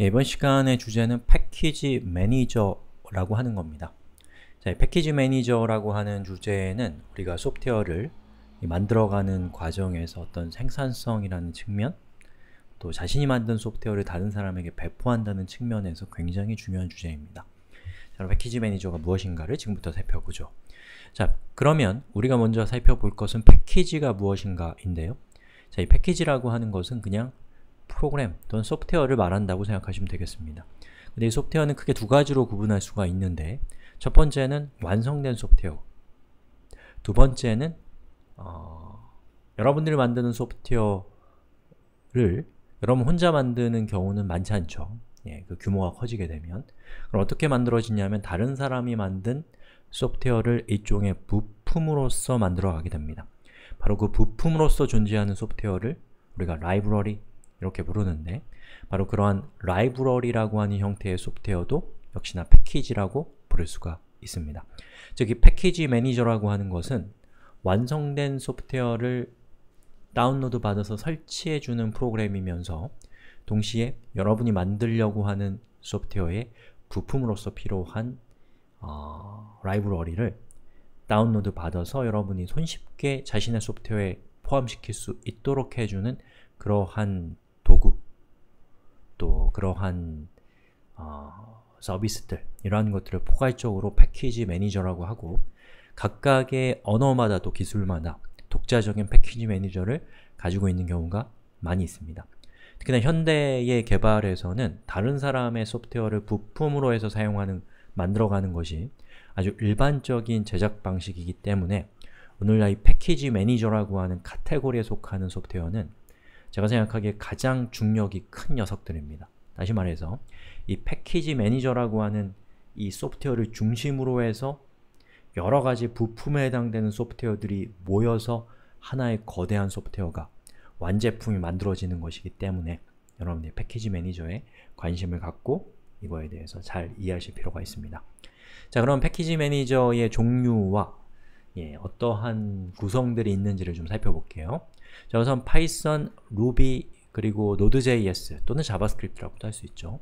예, 이번 시간의 주제는 패키지 매니저라고 하는 겁니다. 자, 패키지 매니저라고 하는 주제는 우리가 소프트웨어를 만들어가는 과정에서 어떤 생산성이라는 측면 또 자신이 만든 소프트웨어를 다른 사람에게 배포한다는 측면에서 굉장히 중요한 주제입니다. 자, 패키지 매니저가 무엇인가를 지금부터 살펴보죠. 자, 그러면 우리가 먼저 살펴볼 것은 패키지가 무엇인가인데요. 자, 이 패키지라고 하는 것은 그냥 프로그램 또는 소프트웨어를 말한다고 생각하시면 되겠습니다. 근데 이 소프트웨어는 크게 두 가지로 구분할 수가 있는데 첫 번째는 완성된 소프트웨어 두 번째는 어, 여러분들이 만드는 소프트웨어를 여러분 혼자 만드는 경우는 많지 않죠. 예, 그 규모가 커지게 되면 그럼 어떻게 만들어지냐면 다른 사람이 만든 소프트웨어를 일종의 부품으로서 만들어 가게 됩니다. 바로 그 부품으로서 존재하는 소프트웨어를 우리가 라이브러리 이렇게 부르는데 바로 그러한 라이브러리라고 하는 형태의 소프트웨어도 역시나 패키지라고 부를 수가 있습니다. 즉이 패키지 매니저라고 하는 것은 완성된 소프트웨어를 다운로드 받아서 설치해주는 프로그램이면서 동시에 여러분이 만들려고 하는 소프트웨어의 부품으로서 필요한 어, 라이브러리를 다운로드 받아서 여러분이 손쉽게 자신의 소프트웨어에 포함시킬 수 있도록 해주는 그러한 그러한 어, 서비스들 이러한 것들을 포괄적으로 패키지 매니저라고 하고 각각의 언어마다 또 기술마다 독자적인 패키지 매니저를 가지고 있는 경우가 많이 있습니다. 특히나 현대의 개발에서는 다른 사람의 소프트웨어를 부품으로 해서 사용하는, 만들어가는 것이 아주 일반적인 제작 방식이기 때문에 오늘날 패키지 매니저라고 하는 카테고리에 속하는 소프트웨어는 제가 생각하기에 가장 중력이 큰 녀석들입니다. 다시 말해서 이 패키지 매니저라고 하는 이 소프트웨어를 중심으로 해서 여러 가지 부품에 해당되는 소프트웨어들이 모여서 하나의 거대한 소프트웨어가 완제품이 만들어지는 것이기 때문에 여러분이 패키지 매니저에 관심을 갖고 이거에 대해서 잘 이해하실 필요가 있습니다. 자 그럼 패키지 매니저의 종류와 예, 어떠한 구성들이 있는지를 좀 살펴볼게요. 자 우선 파이썬, 루비, 그리고 Node.js 또는 j a a v s c r i p t 라고도할 수 있죠.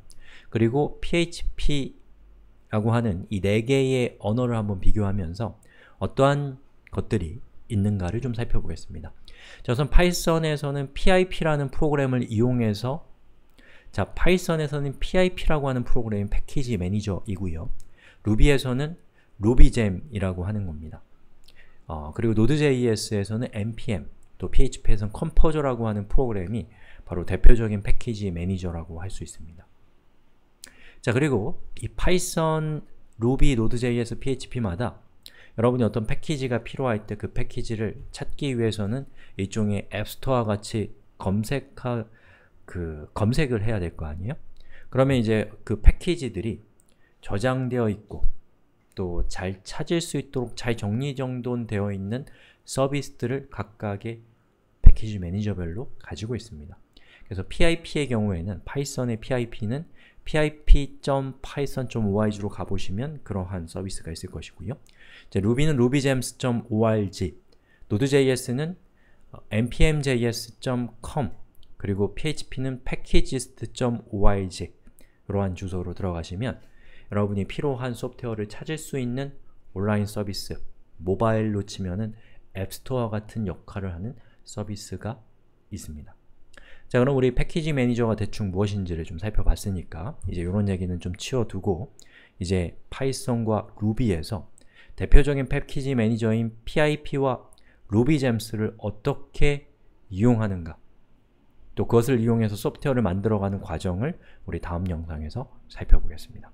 그리고 PHP라고 하는 이 네 개의 언어를 한번 비교하면서 어떠한 것들이 있는가를 좀 살펴보겠습니다. 자, 우선 파이썬에서는 PIP라는 프로그램을 이용해서 자, 파이썬에서는 PIP라고 하는 프로그램이 패키지 매니저이고요. 루비에서는 루비잼이라고 하는 겁니다. 어, 그리고 노드.js에서는 npm 또 PHP에서는 컴포저라고 하는 프로그램이 바로 대표적인 패키지 매니저라고 할 수 있습니다. 자 그리고 이 파이썬, 루비, 노드JS, PHP마다 여러분이 어떤 패키지가 필요할 때 그 패키지를 찾기 위해서는 일종의 앱스토어와 같이 검색하, 그 검색을 해야 될 거 아니에요? 그러면 이제 그 패키지들이 저장되어 있고 또 잘 찾을 수 있도록 잘 정리정돈되어 있는 서비스들을 각각의 패키지 매니저별로 가지고 있습니다. 그래서 PIP의 경우에는 파이썬의 PIP는 pip.python.org로 가보시면 그러한 서비스가 있을 것이고요. 이제 루비는 rubygems.org, n o j s 는 npmjs.com, 그리고 php는 packagist.org 그러한 주소로 들어가시면 여러분이 필요한 소프트웨어를 찾을 수 있는 온라인 서비스, 모바일로 치면은 앱스토어 같은 역할을 하는 서비스가 있습니다. 자 그럼 우리 패키지 매니저가 대충 무엇인지를 좀 살펴봤으니까 이제 이런 얘기는 좀 치워두고 이제 파이썬과 루비에서 대표적인 패키지 매니저인 PIP와 루비잼스를 어떻게 이용하는가 또 그것을 이용해서 소프트웨어를 만들어가는 과정을 우리 다음 영상에서 살펴보겠습니다.